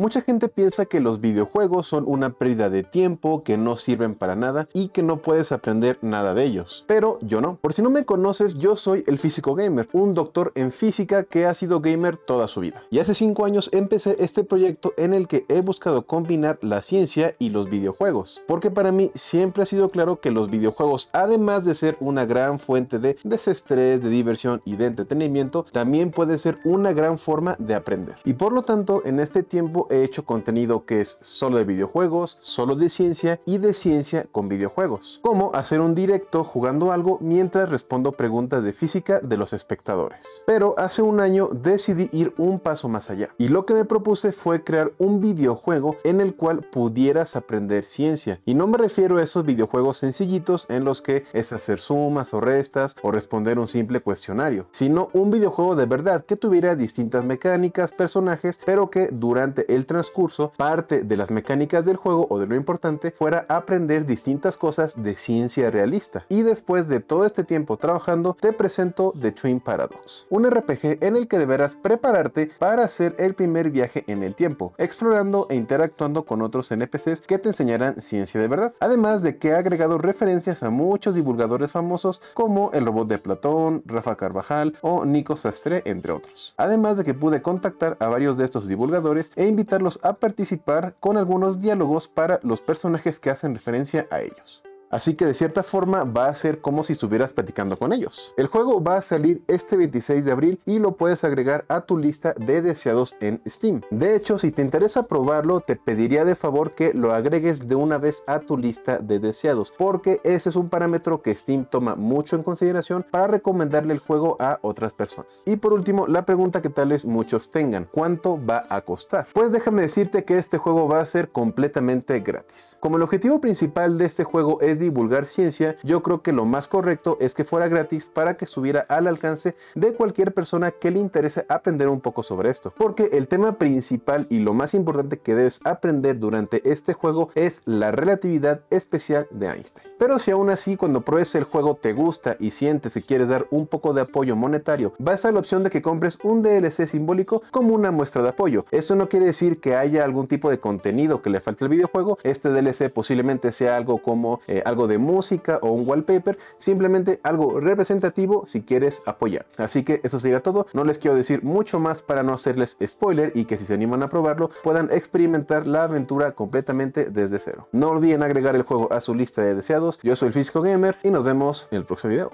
Mucha gente piensa que los videojuegos son una pérdida de tiempo, que no sirven para nada y que no puedes aprender nada de ellos. Pero yo no. Por si no me conoces, yo soy el físico gamer, un doctor en física que ha sido gamer toda su vida. Y hace 5 años empecé este proyecto en el que he buscado combinar la ciencia y los videojuegos. Porque para mí siempre ha sido claro que los videojuegos, además de ser una gran fuente de desestrés, de diversión y de entretenimiento, también puede ser una gran forma de aprender. Y por lo tanto, en este tiempo he hecho contenido que es solo de videojuegos, solo de ciencia y de ciencia con videojuegos. Como hacer un directo jugando algo mientras respondo preguntas de física de los espectadores. Pero hace un año decidí ir un paso más allá. Y lo que me propuse fue crear un videojuego en el cual pudieras aprender ciencia. Y no me refiero a esos videojuegos sencillitos en los que es hacer sumas o restas o responder un simple cuestionario, sino un videojuego de verdad que tuviera distintas mecánicas, personajes, pero que durante el el transcurso, parte de las mecánicas del juego o de lo importante fuera aprender distintas cosas de ciencia realista. Y después de todo este tiempo trabajando, te presento The Twin Paradox, un RPG en el que deberás prepararte para hacer el primer viaje en el tiempo, explorando e interactuando con otros NPCs que te enseñarán ciencia de verdad. Además de que ha agregado referencias a muchos divulgadores famosos como el robot de Platón, Rafa Carvajal o Nico Sastre, entre otros. Además de que pude contactar a varios de estos divulgadores e invitarlos a participar con algunos diálogos para los personajes que hacen referencia a ellos. Así que de cierta forma va a ser como si estuvieras platicando con ellos. El juego va a salir este 26 de abril y lo puedes agregar a tu lista de deseados en Steam. De hecho, si te interesa probarlo, te pediría de favor que lo agregues de una vez a tu lista de deseados, porque ese es un parámetro que Steam toma mucho en consideración para recomendarle el juego a otras personas. Y por último, la pregunta que tal vez muchos tengan, ¿cuánto va a costar? Pues déjame decirte que este juego va a ser completamente gratis. Como el objetivo principal de este juego es divulgar ciencia, yo creo que lo más correcto es que fuera gratis para que subiera al alcance de cualquier persona que le interese aprender un poco sobre esto. Porque el tema principal y lo más importante que debes aprender durante este juego es la relatividad especial de Einstein. Pero si aún así cuando pruebes el juego te gusta y sientes que quieres dar un poco de apoyo monetario, vas a la opción de que compres un DLC simbólico como una muestra de apoyo. Eso no quiere decir que haya algún tipo de contenido que le falte al videojuego. Este DLC posiblemente sea algo como eh, algo de música o un wallpaper, simplemente algo representativo si quieres apoyar. Así que eso sería todo, no les quiero decir mucho más para no hacerles spoiler y que si se animan a probarlo puedan experimentar la aventura completamente desde cero. No olviden agregar el juego a su lista de deseados, yo soy el Físico Gamer y nos vemos en el próximo video.